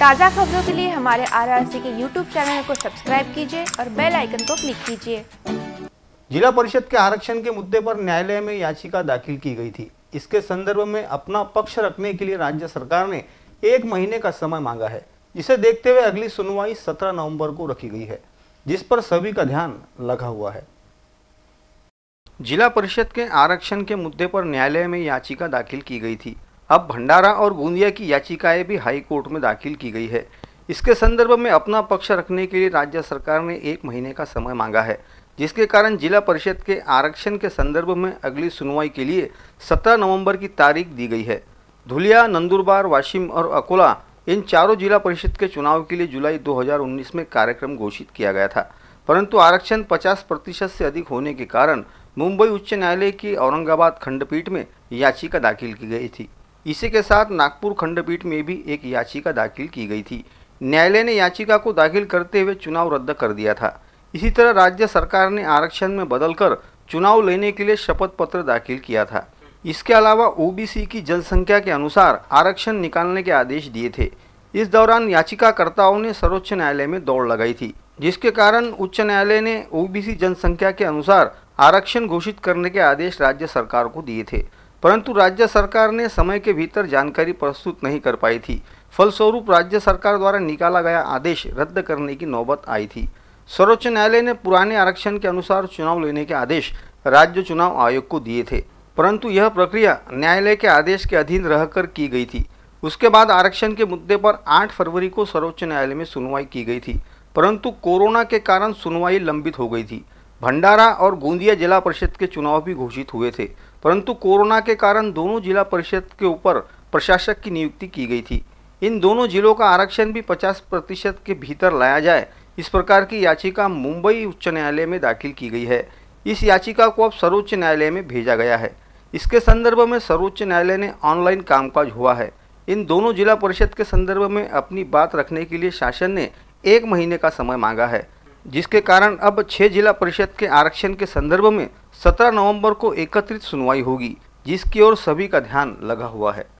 ताज़ा खबरों के लिए हमारे आर के यूट्यूब चैनल को सब्सक्राइब कीजिए और बेल आइकन को क्लिक कीजिए जिला परिषद के आरक्षण के मुद्दे पर न्यायालय में याचिका दाखिल की गई थी इसके संदर्भ में अपना पक्ष रखने के लिए राज्य सरकार ने एक महीने का समय मांगा है जिसे देखते हुए अगली सुनवाई 17 नवंबर को रखी गई है जिस पर सभी का ध्यान लगा हुआ है जिला परिषद के आरक्षण के मुद्दे पर न्यायालय में याचिका दाखिल की गई थी अब भंडारा और गोंदिया की याचिकाएं भी हाईकोर्ट में दाखिल की गई है इसके संदर्भ में अपना पक्ष रखने के लिए राज्य सरकार ने एक महीने का समय मांगा है जिसके कारण जिला परिषद के आरक्षण के संदर्भ में अगली सुनवाई के लिए 17 नवंबर की तारीख दी गई है धुलिया नंदुरबार वाशिम और अकोला इन चारों जिला परिषद के चुनाव के लिए जुलाई 2019 में कार्यक्रम घोषित किया गया था परंतु आरक्षण 50 प्रतिशत से अधिक होने के कारण मुंबई उच्च न्यायालय की औरंगाबाद खंडपीठ में याचिका दाखिल की गई थी इसी के साथ नागपुर खंडपीठ में भी एक याचिका दाखिल की गई थी न्यायालय ने याचिका को दाखिल करते हुए चुनाव रद्द कर दिया था इसी तरह राज्य सरकार ने आरक्षण में बदलकर चुनाव लेने के लिए शपथ पत्र दाखिल किया था इसके अलावा ओबीसी की जनसंख्या के अनुसार आरक्षण निकालने के आदेश दिए थे इस दौरान याचिकाकर्ताओं ने सर्वोच्च न्यायालय में दौड़ लगाई थी जिसके कारण उच्च न्यायालय ने ओबीसी जनसंख्या के अनुसार आरक्षण घोषित करने के आदेश राज्य सरकार को दिए थे परंतु राज्य सरकार ने समय के भीतर जानकारी प्रस्तुत नहीं कर पाई थी फलस्वरूप राज्य सरकार द्वारा निकाला गया आदेश रद्द करने की नौबत आई थी सर्वोच्च न्यायालय ने पुराने आरक्षण के अनुसार चुनाव लेने के आदेश राज्य चुनाव आयोग को दिए थे परंतु यह प्रक्रिया न्यायालय के आदेश के अधीन रहकर की गई थी उसके बाद आरक्षण के मुद्दे पर 8 फरवरी को सर्वोच्च न्यायालय में सुनवाई की गई थी परंतु कोरोना के कारण सुनवाई लंबित हो गई थी भंडारा और गोंदिया जिला परिषद के चुनाव भी घोषित हुए थे परंतु कोरोना के कारण दोनों जिला परिषद के ऊपर प्रशासक की नियुक्ति की गई थी इन दोनों जिलों का आरक्षण भी 50 प्रतिशत के भीतर लाया जाए इस प्रकार की याचिका मुंबई उच्च न्यायालय में दाखिल की गई है इस याचिका को अब सर्वोच्च न्यायालय में भेजा गया है इसके संदर्भ में सर्वोच्च न्यायालय ने ऑनलाइन कामकाज हुआ है इन दोनों जिला परिषद के संदर्भ में अपनी बात रखने के लिए शासन ने एक महीने का समय मांगा है जिसके कारण अब छः जिला परिषद के आरक्षण के संदर्भ में 17 नवंबर को एकत्रित सुनवाई होगी जिसकी ओर सभी का ध्यान लगा हुआ है